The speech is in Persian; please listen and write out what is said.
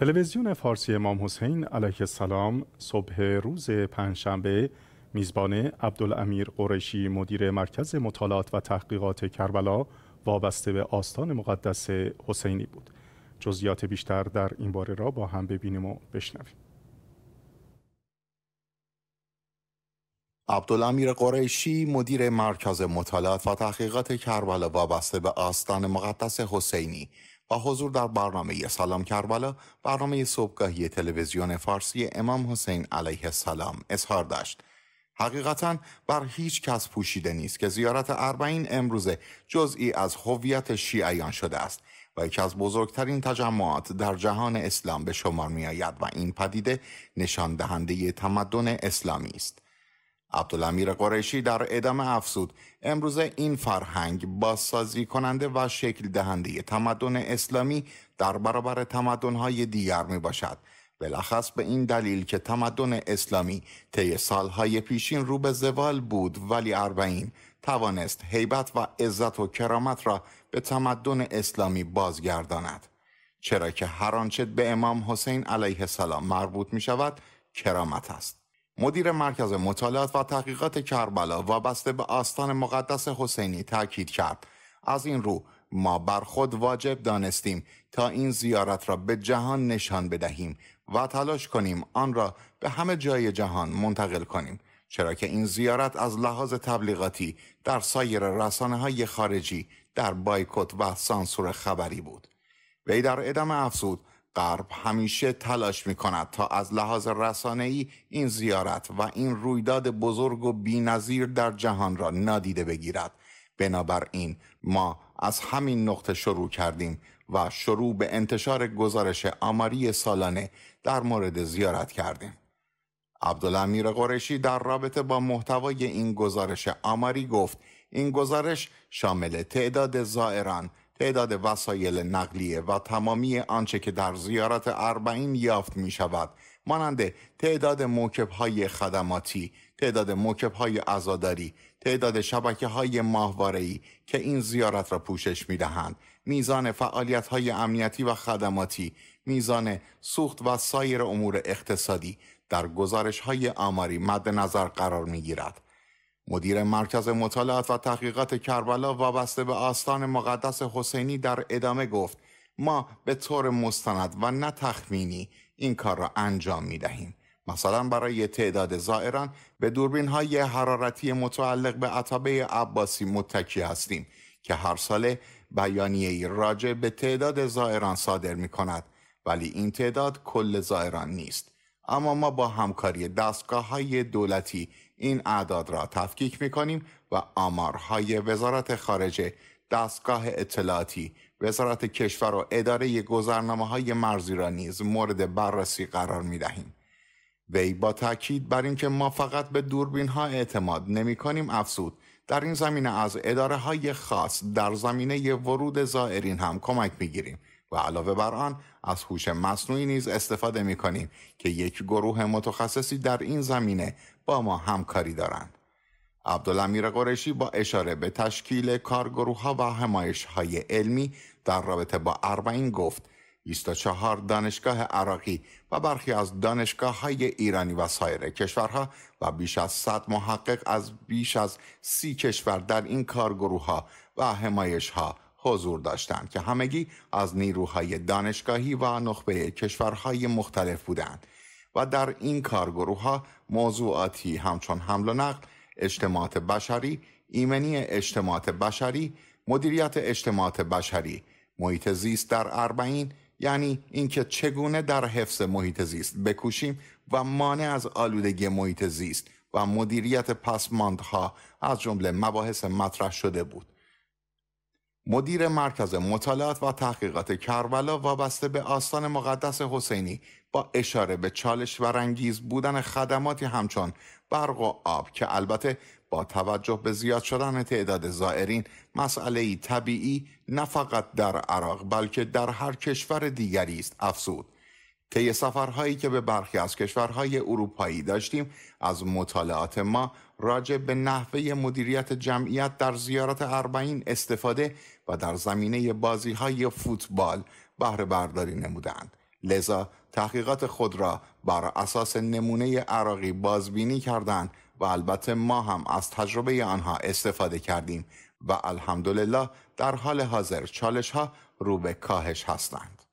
تلویزیون فارسی امام حسین علیه السلام صبح روز پنجشنبه میزبان عبدالامیر قریشی مدیر مرکز مطالعات و تحقیقات کربلا وابسته به آستان مقدس حسینی بود جزئیات بیشتر در این باره را با هم ببینیم و بشنویم عبدالامیر قریشی مدیر مرکز مطالعات و تحقیقات کربلا وابسته به آستان مقدس حسینی با حضور در برنامه سلام کربلا برنامه صبحگاهی تلویزیون فارسی امام حسین علیه السلام اظهار داشت حقیقتا بر هیچ کس پوشیده نیست که زیارت اربعین امروزه جزئی از هویت شیعیان شده است و یکی از بزرگترین تجمعات در جهان اسلام به شمار می آید و این پدیده نشان دهنده تمدن اسلامی است عبدالامیر قریشی در ادامه افزود امروز این فرهنگ بازسازی کننده و شکل دهنده تمدن اسلامی در برابر های دیگر می باشد بلخص به این دلیل که تمدن اسلامی طی سالهای پیشین رو به زوال بود ولی اربعین توانست هیبت و عزت و کرامت را به تمدن اسلامی بازگرداند چرا که هر آنچه به امام حسین علیه السلام مربوط می شود کرامت است مدیر مرکز مطالعات و تحقیقات کربلا وابسته به آستان مقدس حسینی تاکید کرد از این رو ما بر خود واجب دانستیم تا این زیارت را به جهان نشان بدهیم و تلاش کنیم آن را به همه جای جهان منتقل کنیم چرا که این زیارت از لحاظ تبلیغاتی در سایر رسانه های خارجی در بایکوت و سانسور خبری بود وی در ادامه افزود غرب همیشه تلاش می کند تا از لحاظ ای این زیارت و این رویداد بزرگ و بینظیر در جهان را نادیده بگیرد بنابراین ما از همین نقطه شروع کردیم و شروع به انتشار گزارش آماری سالانه در مورد زیارت کردیم عبدالامیر قریشی در رابطه با محتوای این گزارش آماری گفت این گزارش شامل تعداد زائران تعداد وسایل نقلیه و تمامی آنچه که در زیارت اربعین یافت می شود مانند تعداد موکب های خدماتی، تعداد موکب های ازاداری، تعداد شبکه های ماهوارهی که این زیارت را پوشش می دهند، میزان فعالیت های امنیتی و خدماتی، میزان سوخت و سایر امور اقتصادی در گزارش های آماری مد نظر قرار می گیرد. مدیر مرکز مطالعات و تحقیقات کربلا وابسته به آستان مقدس حسینی در ادامه گفت ما به طور مستند و نه تخمینی این کار را انجام می دهیم. مثلا برای تعداد زائران به دوربین های حرارتی متعلق به عطابه عباسی متکی هستیم که هر ساله بیانیه راجع به تعداد زائران صادر می کند ولی این تعداد کل زائران نیست اما ما با همکاری دستگاه های دولتی این اعداد را تفکیک می کنیم و آمارهای وزارت خارجه دستگاه اطلاعاتی وزارت کشور و اداره گذرنامه های مرزی را نیز مورد بررسی قرار می دهیم. وی با تاکید بر اینکه ما فقط به دوربین ها اعتماد نمی کنیم افزود در این زمینه از اداره های خاص در زمینه ورود زائرین هم کمک می گیریم و علاوه بر آن از هوش مصنوعی نیز استفاده می کنیم که یک گروه متخصصی در این زمینه با ما همکاری دارند. عبدالامیر قریشی با اشاره به تشکیل کارگروه ها و همایش های علمی در رابطه با اربعین گفت 24 دانشگاه عراقی و برخی از دانشگاه های ایرانی و سایر کشورها و بیش از 100 محقق از بیش از سی کشور در این کارگروه ها و همایش ها حضور داشتند که همگی از نیروهای دانشگاهی و نخبه کشورهای مختلف بودند و در این کارگروه ها موضوعاتی همچون حمل و نقل، اجتماعات بشری، ایمنی اجتماعات بشری، مدیریت اجتماعات بشری، محیط زیست در اربعین یعنی اینکه چگونه در حفظ محیط زیست بکوشیم و مانع از آلودگی محیط زیست و مدیریت پسماندها از جمله مباحث مطرح شده بود مدیر مرکز مطالعات و تحقیقات کربلا وابسته به آستان مقدس حسینی با اشاره به چالش و رنگیز بودن خدماتی همچون برق و آب که البته با توجه به زیاد شدن تعداد زائرین مسئله طبیعی نه فقط در عراق بلکه در هر کشور دیگری است افزود طی سفرهایی که به برخی از کشورهای اروپایی داشتیم از مطالعات ما راجع به نحوه مدیریت جمعیت در زیارت اربعین استفاده و در زمینه بازی های فوتبال بهره برداری نمودند لذا تحقیقات خود را بر اساس نمونه عراقی بازبینی کردند و البته ما هم از تجربه آنها استفاده کردیم و الحمدلله در حال حاضر چالش ها رو به کاهش هستند